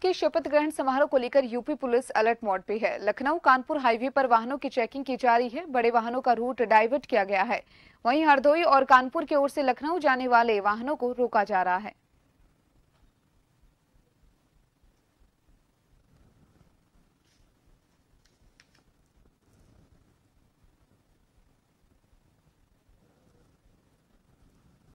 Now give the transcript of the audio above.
के शपथ ग्रहण समारोह को लेकर यूपी पुलिस अलर्ट मोड पे है लखनऊ कानपुर हाईवे पर वाहनों की चेकिंग की जा रही है बड़े वाहनों का रूट डाइवर्ट किया गया है वहीं हरदोई और कानपुर की ओर से लखनऊ जाने वाले वाहनों को रोका जा रहा है